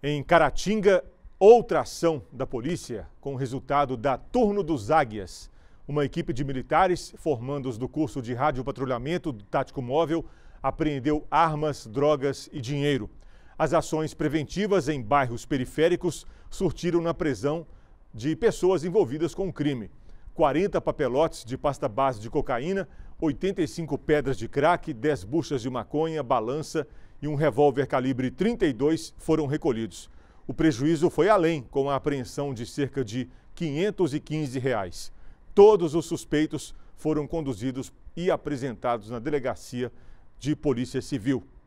Em Caratinga, outra ação da polícia com o resultado da Turno dos Águias. Uma equipe de militares, formandos do curso de rádio patrulhamento do Tático Móvel, apreendeu armas, drogas e dinheiro. As ações preventivas em bairros periféricos surtiram na prisão de pessoas envolvidas com o crime. 40 papelotes de pasta base de cocaína, 85 pedras de crack, 10 buchas de maconha, balança e um revólver calibre 32 foram recolhidos. O prejuízo foi além, com a apreensão de cerca de R$ 515. Reais. Todos os suspeitos foram conduzidos e apresentados na delegacia de Polícia Civil.